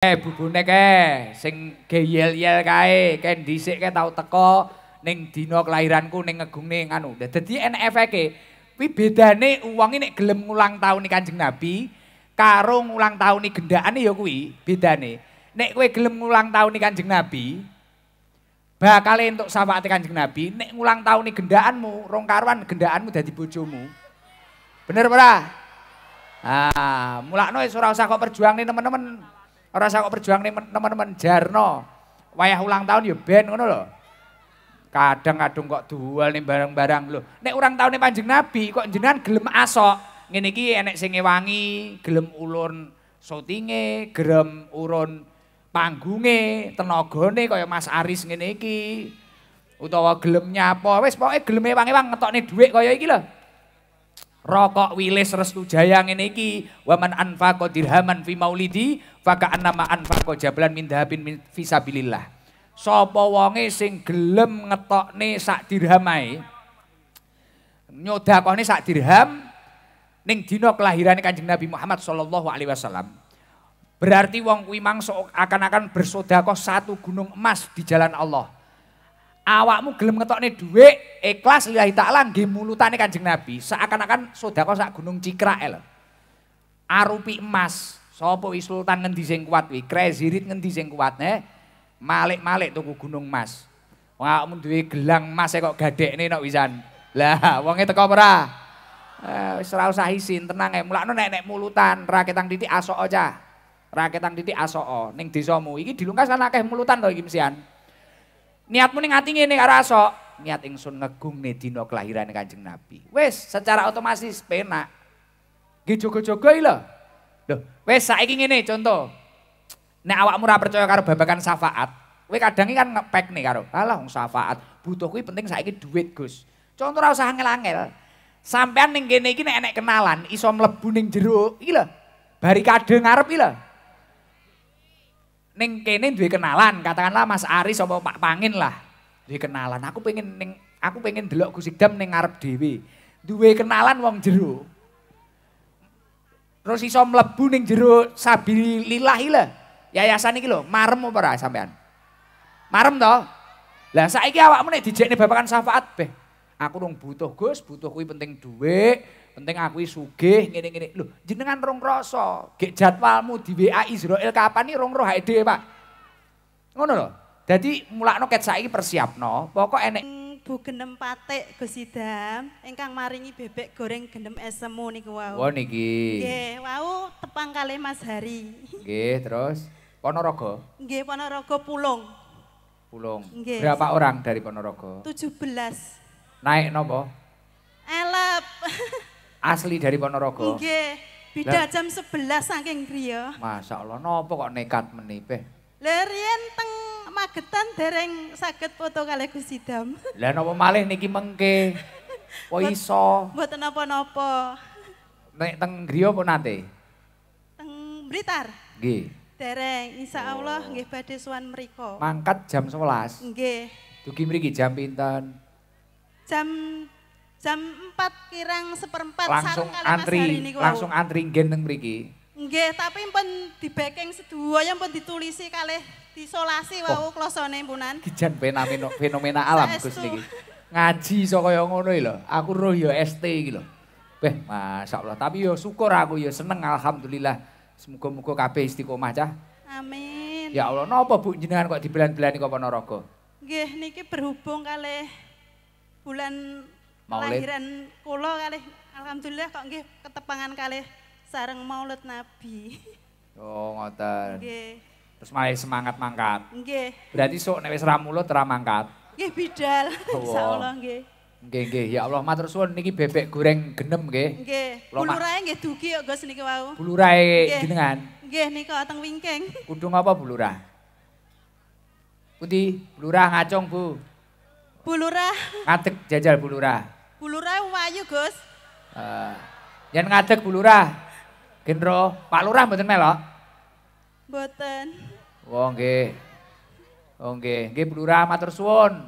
Eh bubune ke sing geyel-yel kae ken dhisik ke tau teko ning dina kelahiranku ning ngegungne anu. Dadi enek efeke kuwi bedane uwangi nek gelem ngulang tahun iki Kanjeng Nabi karo ulang tahun iki gendakane ya kuwi bedane. Nek kowe gelem ngulang tahun iki Kanjeng Nabi bakal entuk syafaat Kanjeng Nabi nek ngulang tahun iki gendakanmu rong karuan gendakanmu dadi bojomu. Bener ora? Ah, mulakno wis ora usah kok perjuangne teman-teman. Ora sak kok perjuangne teman-teman jarno. Wayah ulang tahun ya ben ngono lho. Kadang kadung kok duel nih barang-barang lho. Nek ulang tahunnya Panjeng Nabi kok jenengan gelem asok. Ngene iki enek sing ngewangi, gelem ulun sotinge, gelem urun panggunge, tenagane kaya Mas Aris ngene iki. Utawa gelem nyapa, wis pokoke gelem wangi ewang ngetokne duit kaya iki lho. rokok wilis restu jaya ngene iki waman anfaqo dirhaman fi maulidi faka annama anfaqo jablan min min fisabilillah sapa wonge sing gelem ngetokne sak dirhamai ae nyodakone sak dirham ning dina kelahirane Kanjeng Nabi Muhammad sallallahu alaihi wasallam berarti wong kuwi mangsa akan-akan bersodakoh satu gunung emas di jalan Allah awakmu gelem ngetokne dhuwit ikhlas lillahi taala nggih mulutane Kanjeng Nabi seakan-akan sedekah sak gunung cikrake lho arupi emas sapa wis sultan ngendi sing kuat kuwi krezirit ngendi sing kuat eh malik-malik tuku gunung emas wong awakmu duwe gelang emas kok gadekne nok wisan lah wonge teko ora eh, wis ora usah isin tenang mulakno nek nek mulutan raketang titik asok aja raketang titik asok ning desamu iki dilungkas kan akeh mulutan to iki mesian Niatmu ning ati ngene karo asok, niat ingsun ngegungne dina kelahiran Kanjeng Nabi. Wis, secara otomatis penak. Nggih jaga-jaga lho. Lho, wis saiki ngene conto. Nek awakmu ora percaya karo babakan syafaat, kowe kadang kan ngepek nih karo, "Alah, wong syafaat butuh kuwi penting saiki duit, Gus." Contoh ora usah ngelangel. Sampean ning kene iki nek enek kenalan iso mlebu ning jero, iki lho. Barikade ngarep iki lho. ning kene duwe kenalan, katakanlah Mas Ari sapa Pak Pangin lah. Duwe kenalan. Aku pengen ning aku pengen delok Gus Idam ning ngarep dhewe. Duwe kenalan wong jero. Terus iso mlebu ning jero sabilillahi lah. Yayasan iki lho, marem apa ora sampean? Marem to? Lah saiki awakmu nek dijekne babakan syafaat beh. Aku nung butuh Gus, butuh kuwi penting duit, penting aku sugih ngene ngene lho jenengan rong rasa gek jadwalmu di WA Israel kapan nih rong rohae dhewe Pak ngono lho dadi mulakno ket saiki persiapno pokok enek Bu Genem Patik Gus Idam ingkang maringi bebek goreng gendem esemu niku wau. Wow. Oh niki. Nggih, wau tepang kali Mas Hari. Nggih, terus Ponorogo? Nggih, Ponorogo Pulung. Pulung. Nggih. Berapa orang dari Ponorogo? 17. Naik nopo? Elek asli dari Ponorogo. Nggih. Bidah jam 11 saking griya. Masya Allah, nopo kok nekat menipih? Lerien teng magetan dereng sakit foto kali kusidam. Lah nopo malih niki mengke. Kok iso? Buat nopo napa Nek teng griya apa nanti? Teng Britar. Nggih. Dereng, insya Allah nggih oh. suan meriko. Mangkat jam 11? Nggih. Dugi meriki jam pintan? Jam Jam 4 kirang seperempat langsung antri, langsung antri gen teng beriki Nggih, tapi pun sedua yang pun ditulisi kali disolasi wau klosone punan. Kijan fenomena fenomena alam Gus niki. Ngaji so kaya ngono lho. Aku roh ya ST gitu beh Beh, masyaallah. Tapi yo ya syukur aku yo ya seneng alhamdulillah. Semoga-moga kabeh istiqomah cah. Amin. Ya Allah, nopo Bu jenengan kok dibelan-belani kok Ponorogo? Nggih, niki berhubung kali bulan maulid. Kelahiran kula kali, alhamdulillah kok nggih ketepangan kali sareng maulid Nabi. Oh, ngoten. Nggih. Terus malah semangat mangkat. Nggih. Berarti sok nek wis ra mulut ra mangkat. Nggih bidal. Oh, Insyaallah nggih. Nggih nggih, ya Allah matur suwun niki bebek goreng genem nggih. Nggih. Bulurae nggih duki kok Gus niki wau. Bulurae jenengan. Nggih nika teng wingking. Kudung apa bulurah? Pundi? Bulurah ngacung, Bu. Bulurah. Ngadeg jajal bulurah. Bulura wayu, Gus. Eh, yang ngadeg Bulura. Genro, Pak Lurah mboten melok. Mboten. Oh nggih. Oh nggih, nggih Bulura matur suwun.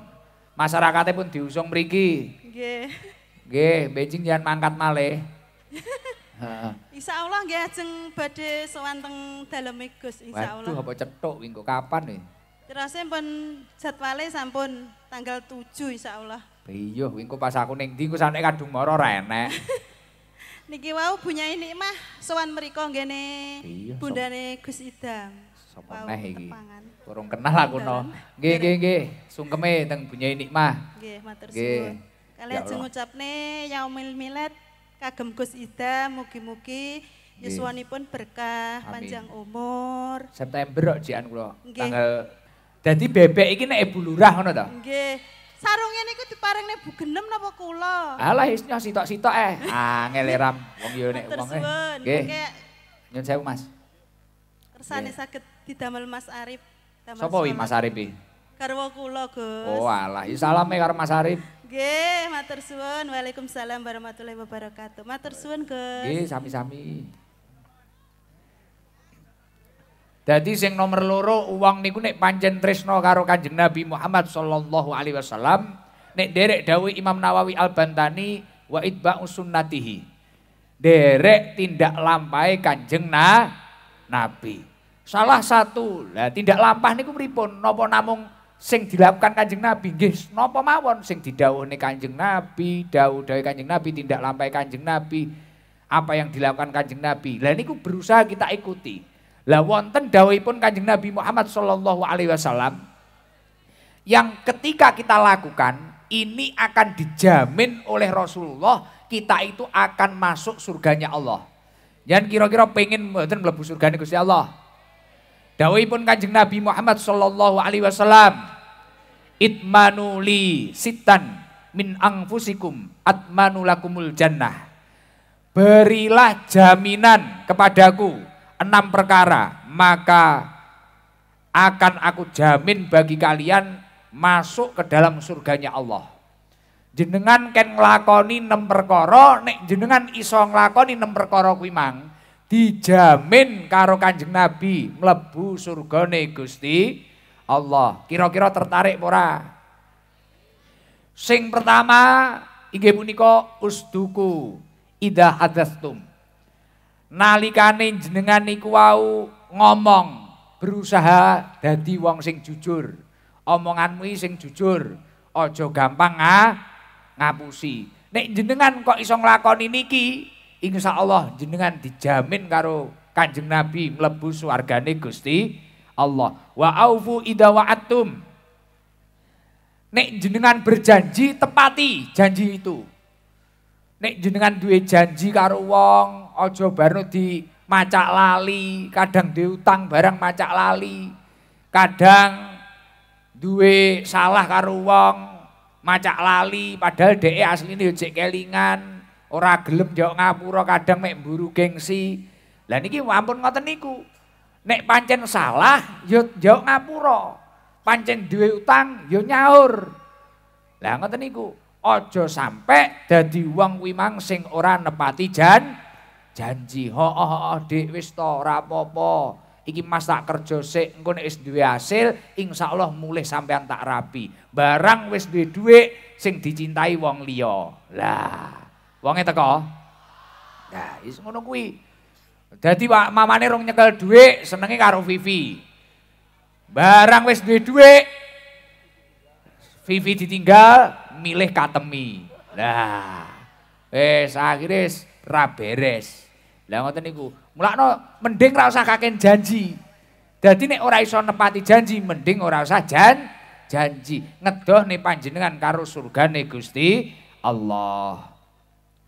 Masyarakatnya pun diusung mriki. Nggih. Nggih, benjing jangan mangkat malih. Insya Allah nggih ajeng badhe sowan teng daleme Gus insya Waduh, apa cetuk minggu kapan nih? Terasa pun jadwalnya sampun tanggal 7 insya Allah. Iya, wingku pas aku ning ndi engko sampe kadung moro ora enek. Niki wau bunyai nikmah sowan mriku ngene. Iya, Gus Idam. Sopo meh iki? Kurang kenal aku no. Nggih, nggih, nggih. Sungkeme teng bunyai nikmah. Nggih, matur suwun. Kalian ya jeng ucapne yaumil milad kagem Gus Idam mugi-mugi yuswanipun berkah Amin. panjang umur. September kok jian kula. Tanggal Jadi bebek ini naik bulurah, ngono tau? Nggih. sarung ini ku dipareng nih bu genem napa kula. Alah isnya sitok-sitok eh. Ah ngeliram wong yo nek wong. Eh. Oke. Nyun sewu Mas. Kersane yeah. sakit didamel Mas Arif. Sopo wi Mas Arif iki? Karwo kula, Gus. Oh alah, ya karo Mas Arif. Nggih, matur suwun. Waalaikumsalam warahmatullahi wabarakatuh. Matur suwun, Gus. Nggih, sami-sami. Jadi sing nomor loro uang niku nek panjen tresno karo Kanjeng Nabi Muhammad sallallahu alaihi wasallam nek derek Dawi Imam Nawawi Al-Bantani wa itba'u sunnatihi. Derek tindak lampai Kanjeng na, Nabi. Salah satu, lah tindak lampah niku pripun? Napa namung sing dilakukan Kanjeng Nabi nggih napa mawon sing didhawuhne Kanjeng Nabi, dawuh-dawuh Kanjeng Nabi, tindak lampai Kanjeng Nabi, apa yang dilakukan Kanjeng Nabi. Lah niku berusaha kita ikuti. Lah wonten dawuhipun Kanjeng Nabi Muhammad Shallallahu alaihi wasallam yang ketika kita lakukan ini akan dijamin oleh Rasulullah kita itu akan masuk surganya Allah. Jangan kira-kira pengen mboten mlebu surgane Gusti Allah. Dawuhipun Kanjeng Nabi Muhammad Shallallahu alaihi wasallam itmanuli sitan min angfusikum atmanulakumul jannah. Berilah jaminan kepadaku enam perkara, maka akan aku jamin bagi kalian masuk ke dalam surganya Allah. Jenengan ken nglakoni enam perkara, nek jenengan iso nglakoni enam perkara kuwi mang, dijamin karo Kanjeng Nabi mlebu surgane Gusti Allah. Kira-kira tertarik ora? Sing pertama inggih punika usduku idza hadastum nalikane jenengan niku wau ngomong berusaha dadi wong sing jujur omonganmu sing jujur ojo gampang ha? ngapusi nek jenengan kok iso nglakoni niki Allah jenengan dijamin karo Kanjeng Nabi mlebu swargane Gusti Allah wa aufu idawatum nek jenengan berjanji tepati janji itu nek jenengan duwe janji karo wong Ojo barno di macak lali, kadang diutang barang macak lali. Kadang duwe salah karo wong, macak lali padahal dheke asline yo cek kelingan, ora gelem yo ngapura kadang mek mburu gengsi. Lah niki ampun ngoten niku. Nek pancen salah yo yo ngapura. Pancen duwe utang yo nyaur. Lah ngoten niku. Aja sampe dadi wong kuwi mang sing ora nepati janji. janji ho oh oh dik wis to ora iki mas tak kerja sik engko nek wis duwe hasil insyaallah mulih sampean tak rapi barang wis duwe dhuwit sing dicintai wong liya lah wonge teko nah is ngono kuwi dadi mamane rong nyekel dhuwit senenge karo Vivi barang wis duwe dhuwit Vivi ditinggal milih katemi lah wis akhiris ra beres. Lah ngoten niku, mulakno mending ra usah kaken janji. Dadi nek ora iso nepati janji, mending ora usah jan janji. Ngedoh nih panjenengan karo surgane Gusti Allah.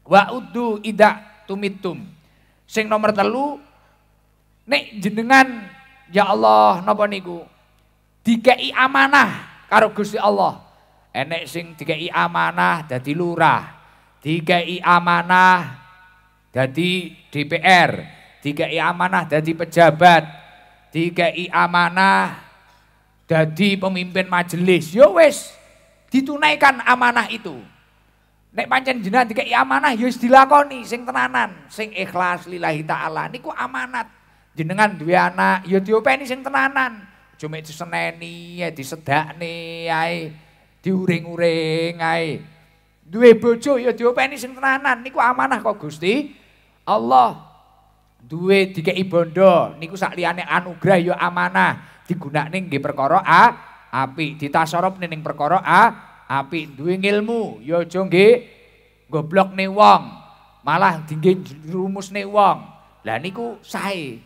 Wa uddu ida tumitum. Sing nomor telu nek jenengan ya Allah napa niku i amanah karo Gusti Allah. Enek sing i amanah dadi lurah, i amanah jadi DPR, tiga I amanah jadi pejabat, tiga I amanah jadi pemimpin majelis. Yo ya wes ditunaikan amanah itu. Nek pancen jenengan i amanah yo ya dilakoni sing tenanan, sing ikhlas lillahi taala niku amanat. Jenengan duwe anak yo ya diopeni sing tenanan. Cuma itu diseneni, ya disedakne ae, diuring-uring ae. Duwe bojo ya diopeni sing tenanan niku amanah kok Gusti Allah duwe dikei bondo niku sak liyane anugrah ya amanah digunakne nggih perkara a apik ditasarup ning perkara a apik duwe ilmu ya aja nggih goblokne wong malah dingge rumusne wong lah niku sae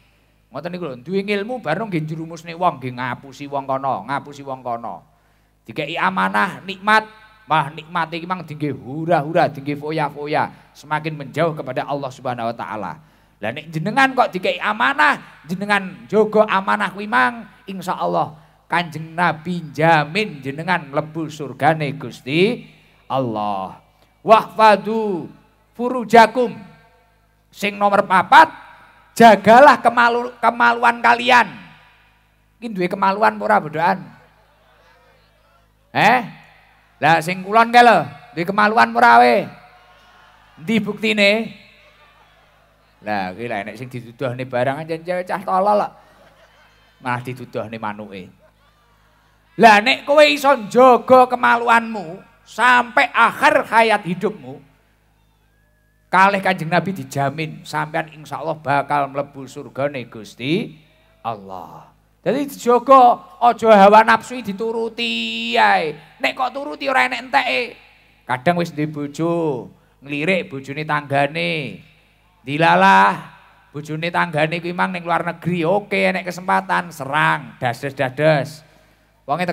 ngoten niku lho duwe ilmu baru nggih rumusne wong nggih ngapusi wong kono ngapusi wong kono dikei amanah nikmat Wah nikmati memang tinggi hura-hura, tinggi foya-foya. Semakin menjauh kepada Allah subhanahu wa ta'ala. Lah nek jenengan kok dikei amanah, jenengan jogo amanah kuwi insya Allah Kanjeng Nabi jamin jenengan mlebu surgane Gusti Allah. Wahfadu furujakum. Sing nomor papat, jagalah kemalu, kemaluan kalian. Ini kemaluan ora bedaan. Eh? Lah sing kulon kae lho, di kemaluan ora wae. Endi buktine? Lah iki lah nek sing didudohne barang anjen cewek cah tolol lah. Malah didudohne manuke. Lah nek kowe iso njogo kemaluanmu sampai akhir hayat hidupmu, kalih Kanjeng Nabi dijamin sampean insyaallah bakal mlebu surgane Gusti Allah. Allah. Jadi dijogo ojo hawa nafsu dituruti ae. Nek kok turuti ora enek entek. E. Kadang wis duwe bojo, nglirik bojone tanggane. Dilalah bojone tanggane kuwi mang ning luar negeri. Oke enek kesempatan serang dasis dades. Wong